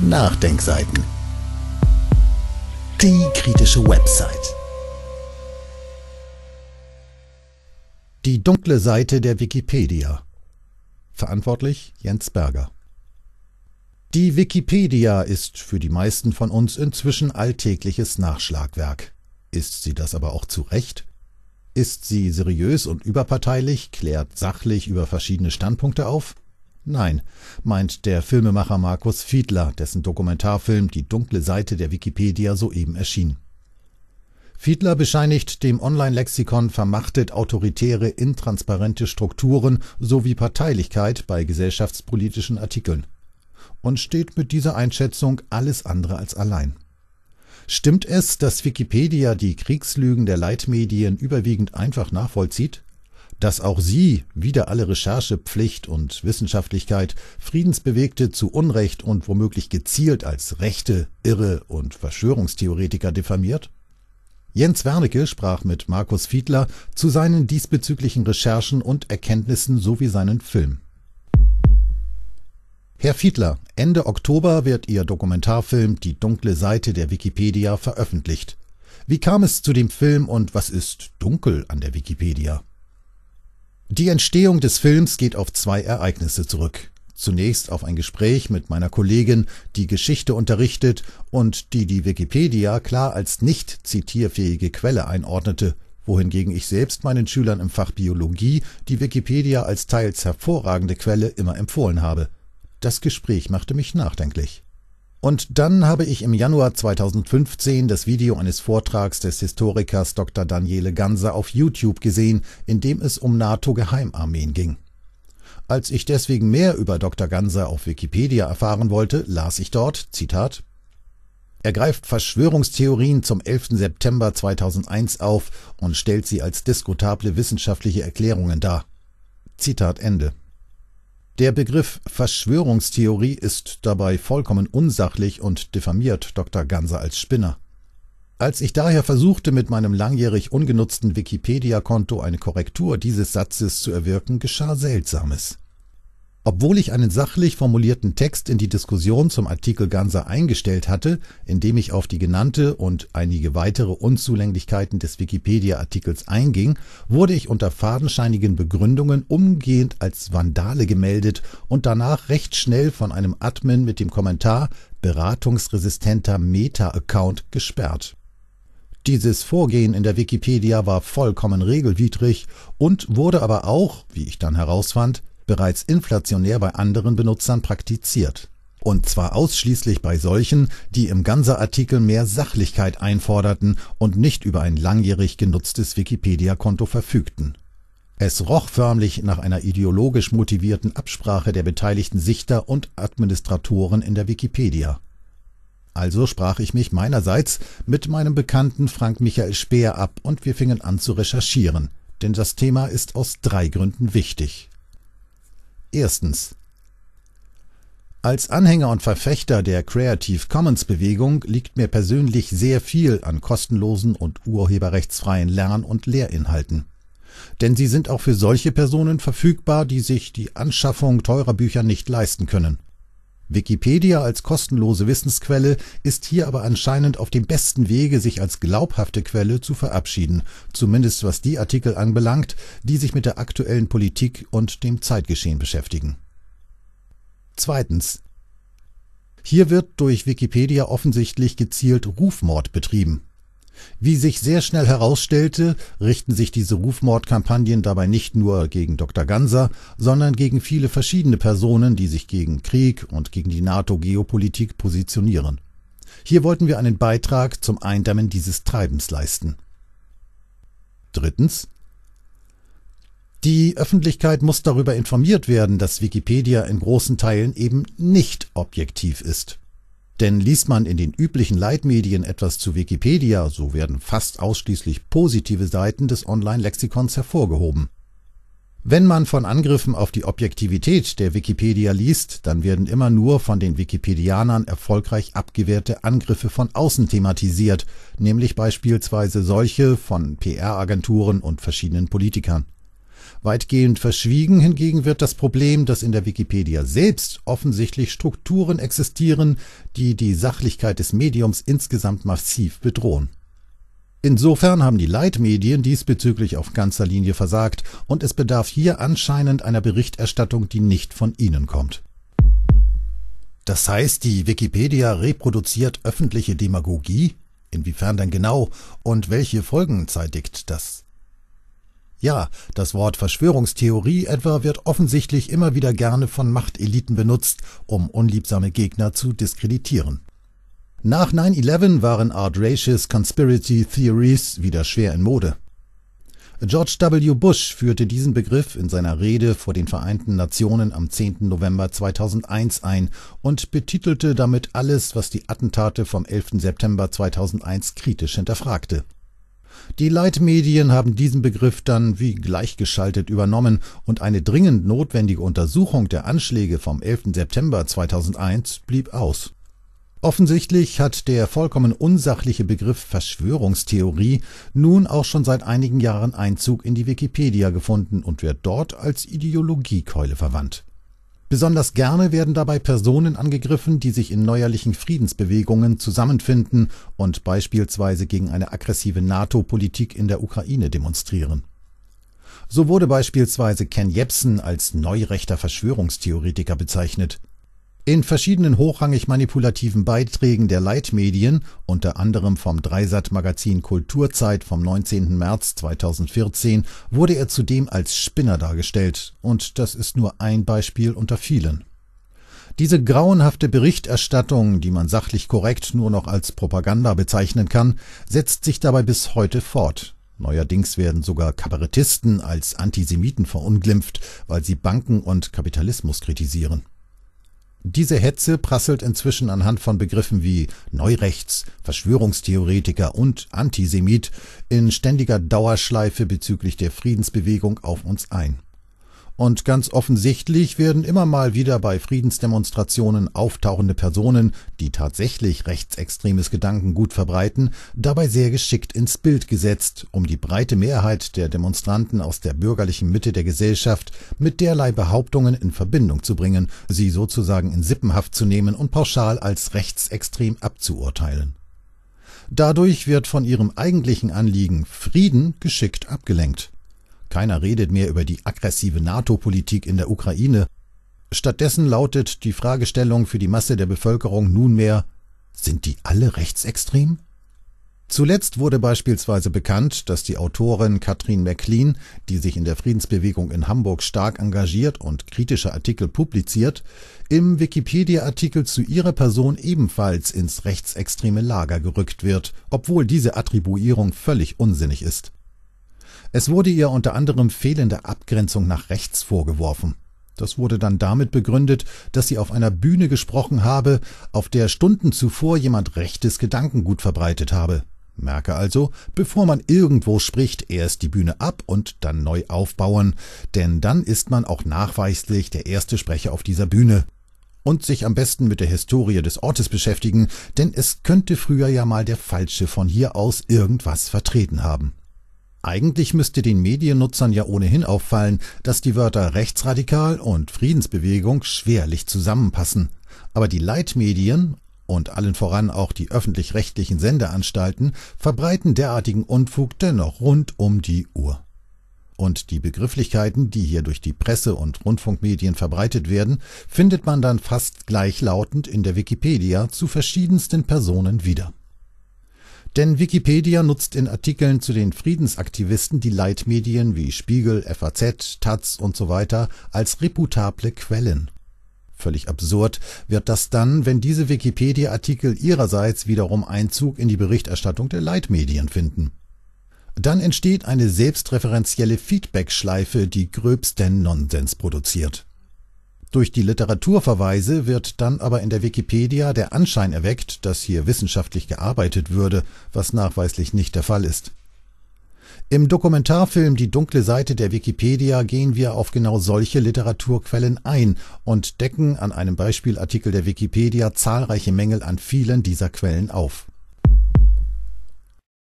Nachdenkseiten. Die kritische Website. Die dunkle Seite der Wikipedia. Verantwortlich Jens Berger. Die Wikipedia ist für die meisten von uns inzwischen alltägliches Nachschlagwerk. Ist sie das aber auch zu Recht? Ist sie seriös und überparteilich, klärt sachlich über verschiedene Standpunkte auf? Nein, meint der Filmemacher Markus Fiedler, dessen Dokumentarfilm Die dunkle Seite der Wikipedia soeben erschien. Fiedler bescheinigt dem Online-Lexikon vermachtet autoritäre, intransparente Strukturen sowie Parteilichkeit bei gesellschaftspolitischen Artikeln und steht mit dieser Einschätzung alles andere als allein. Stimmt es, dass Wikipedia die Kriegslügen der Leitmedien überwiegend einfach nachvollzieht? dass auch sie, wider alle Recherchepflicht und Wissenschaftlichkeit, Friedensbewegte zu Unrecht und womöglich gezielt als Rechte, Irre und Verschwörungstheoretiker diffamiert? Jens Wernicke sprach mit Markus Fiedler zu seinen diesbezüglichen Recherchen und Erkenntnissen sowie seinen Film. Herr Fiedler, Ende Oktober wird Ihr Dokumentarfilm Die dunkle Seite der Wikipedia veröffentlicht. Wie kam es zu dem Film und was ist dunkel an der Wikipedia? Die Entstehung des Films geht auf zwei Ereignisse zurück. Zunächst auf ein Gespräch mit meiner Kollegin, die Geschichte unterrichtet und die die Wikipedia klar als nicht zitierfähige Quelle einordnete, wohingegen ich selbst meinen Schülern im Fach Biologie die Wikipedia als teils hervorragende Quelle immer empfohlen habe. Das Gespräch machte mich nachdenklich. Und dann habe ich im Januar 2015 das Video eines Vortrags des Historikers Dr. Daniele Ganser auf YouTube gesehen, in dem es um NATO-Geheimarmeen ging. Als ich deswegen mehr über Dr. Ganser auf Wikipedia erfahren wollte, las ich dort, Zitat, er greift Verschwörungstheorien zum 11. September 2001 auf und stellt sie als diskutable wissenschaftliche Erklärungen dar. Zitat Ende. Der Begriff Verschwörungstheorie ist dabei vollkommen unsachlich und diffamiert Dr. Ganser als Spinner. Als ich daher versuchte, mit meinem langjährig ungenutzten Wikipedia-Konto eine Korrektur dieses Satzes zu erwirken, geschah Seltsames. Obwohl ich einen sachlich formulierten Text in die Diskussion zum Artikel Ganser eingestellt hatte, indem ich auf die genannte und einige weitere Unzulänglichkeiten des Wikipedia-Artikels einging, wurde ich unter fadenscheinigen Begründungen umgehend als Vandale gemeldet und danach recht schnell von einem Admin mit dem Kommentar beratungsresistenter Meta-Account gesperrt. Dieses Vorgehen in der Wikipedia war vollkommen regelwidrig und wurde aber auch, wie ich dann herausfand, bereits inflationär bei anderen Benutzern praktiziert. Und zwar ausschließlich bei solchen, die im Ganser-Artikel mehr Sachlichkeit einforderten und nicht über ein langjährig genutztes Wikipedia-Konto verfügten. Es roch förmlich nach einer ideologisch motivierten Absprache der beteiligten Sichter und Administratoren in der Wikipedia. Also sprach ich mich meinerseits mit meinem Bekannten Frank Michael Speer ab und wir fingen an zu recherchieren, denn das Thema ist aus drei Gründen wichtig. Erstens. Als Anhänger und Verfechter der Creative Commons Bewegung liegt mir persönlich sehr viel an kostenlosen und urheberrechtsfreien Lern- und Lehrinhalten. Denn sie sind auch für solche Personen verfügbar, die sich die Anschaffung teurer Bücher nicht leisten können. Wikipedia als kostenlose Wissensquelle ist hier aber anscheinend auf dem besten Wege, sich als glaubhafte Quelle zu verabschieden, zumindest was die Artikel anbelangt, die sich mit der aktuellen Politik und dem Zeitgeschehen beschäftigen. Zweitens. Hier wird durch Wikipedia offensichtlich gezielt Rufmord betrieben wie sich sehr schnell herausstellte, richten sich diese Rufmordkampagnen dabei nicht nur gegen Dr. Ganser, sondern gegen viele verschiedene Personen, die sich gegen Krieg und gegen die NATO-Geopolitik positionieren. Hier wollten wir einen Beitrag zum Eindämmen dieses Treibens leisten. Drittens. Die Öffentlichkeit muss darüber informiert werden, dass Wikipedia in großen Teilen eben nicht objektiv ist. Denn liest man in den üblichen Leitmedien etwas zu Wikipedia, so werden fast ausschließlich positive Seiten des Online-Lexikons hervorgehoben. Wenn man von Angriffen auf die Objektivität der Wikipedia liest, dann werden immer nur von den Wikipedianern erfolgreich abgewehrte Angriffe von außen thematisiert, nämlich beispielsweise solche von PR-Agenturen und verschiedenen Politikern. Weitgehend verschwiegen hingegen wird das Problem, dass in der Wikipedia selbst offensichtlich Strukturen existieren, die die Sachlichkeit des Mediums insgesamt massiv bedrohen. Insofern haben die Leitmedien diesbezüglich auf ganzer Linie versagt und es bedarf hier anscheinend einer Berichterstattung, die nicht von ihnen kommt. Das heißt, die Wikipedia reproduziert öffentliche Demagogie? Inwiefern denn genau und welche Folgen zeitigt das? Ja, das Wort Verschwörungstheorie etwa wird offensichtlich immer wieder gerne von Machteliten benutzt, um unliebsame Gegner zu diskreditieren. Nach 9-11 waren Audacious Conspiracy Theories wieder schwer in Mode. George W. Bush führte diesen Begriff in seiner Rede vor den Vereinten Nationen am 10. November 2001 ein und betitelte damit alles, was die Attentate vom 11. September 2001 kritisch hinterfragte. Die Leitmedien haben diesen Begriff dann wie gleichgeschaltet übernommen und eine dringend notwendige Untersuchung der Anschläge vom 11. September 2001 blieb aus. Offensichtlich hat der vollkommen unsachliche Begriff Verschwörungstheorie nun auch schon seit einigen Jahren Einzug in die Wikipedia gefunden und wird dort als Ideologiekeule verwandt. Besonders gerne werden dabei Personen angegriffen, die sich in neuerlichen Friedensbewegungen zusammenfinden und beispielsweise gegen eine aggressive NATO-Politik in der Ukraine demonstrieren. So wurde beispielsweise Ken Jebsen als neurechter Verschwörungstheoretiker bezeichnet – in verschiedenen hochrangig manipulativen Beiträgen der Leitmedien, unter anderem vom Dreisat-Magazin Kulturzeit vom 19. März 2014, wurde er zudem als Spinner dargestellt, und das ist nur ein Beispiel unter vielen. Diese grauenhafte Berichterstattung, die man sachlich korrekt nur noch als Propaganda bezeichnen kann, setzt sich dabei bis heute fort. Neuerdings werden sogar Kabarettisten als Antisemiten verunglimpft, weil sie Banken und Kapitalismus kritisieren. Diese Hetze prasselt inzwischen anhand von Begriffen wie Neurechts, Verschwörungstheoretiker und Antisemit in ständiger Dauerschleife bezüglich der Friedensbewegung auf uns ein. Und ganz offensichtlich werden immer mal wieder bei Friedensdemonstrationen auftauchende Personen, die tatsächlich rechtsextremes Gedankengut verbreiten, dabei sehr geschickt ins Bild gesetzt, um die breite Mehrheit der Demonstranten aus der bürgerlichen Mitte der Gesellschaft mit derlei Behauptungen in Verbindung zu bringen, sie sozusagen in Sippenhaft zu nehmen und pauschal als rechtsextrem abzuurteilen. Dadurch wird von ihrem eigentlichen Anliegen Frieden geschickt abgelenkt. Keiner redet mehr über die aggressive NATO-Politik in der Ukraine. Stattdessen lautet die Fragestellung für die Masse der Bevölkerung nunmehr, sind die alle rechtsextrem? Zuletzt wurde beispielsweise bekannt, dass die Autorin Katrin McLean, die sich in der Friedensbewegung in Hamburg stark engagiert und kritische Artikel publiziert, im Wikipedia-Artikel zu ihrer Person ebenfalls ins rechtsextreme Lager gerückt wird, obwohl diese Attribuierung völlig unsinnig ist. Es wurde ihr unter anderem fehlende Abgrenzung nach rechts vorgeworfen. Das wurde dann damit begründet, dass sie auf einer Bühne gesprochen habe, auf der Stunden zuvor jemand rechtes Gedankengut verbreitet habe. Merke also, bevor man irgendwo spricht, erst die Bühne ab und dann neu aufbauen, denn dann ist man auch nachweislich der erste Sprecher auf dieser Bühne. Und sich am besten mit der Historie des Ortes beschäftigen, denn es könnte früher ja mal der Falsche von hier aus irgendwas vertreten haben. Eigentlich müsste den Mediennutzern ja ohnehin auffallen, dass die Wörter rechtsradikal und Friedensbewegung schwerlich zusammenpassen. Aber die Leitmedien und allen voran auch die öffentlich-rechtlichen Sendeanstalten verbreiten derartigen Unfug dennoch rund um die Uhr. Und die Begrifflichkeiten, die hier durch die Presse und Rundfunkmedien verbreitet werden, findet man dann fast gleichlautend in der Wikipedia zu verschiedensten Personen wieder. Denn Wikipedia nutzt in Artikeln zu den Friedensaktivisten die Leitmedien wie Spiegel, FAZ, Taz und So weiter als reputable Quellen. Völlig absurd wird das dann, wenn diese Wikipedia-Artikel ihrerseits wiederum Einzug in die Berichterstattung der Leitmedien finden. Dann entsteht eine selbstreferenzielle Feedback-Schleife, die gröbsten Nonsens produziert. Durch die Literaturverweise wird dann aber in der Wikipedia der Anschein erweckt, dass hier wissenschaftlich gearbeitet würde, was nachweislich nicht der Fall ist. Im Dokumentarfilm Die dunkle Seite der Wikipedia gehen wir auf genau solche Literaturquellen ein und decken an einem Beispielartikel der Wikipedia zahlreiche Mängel an vielen dieser Quellen auf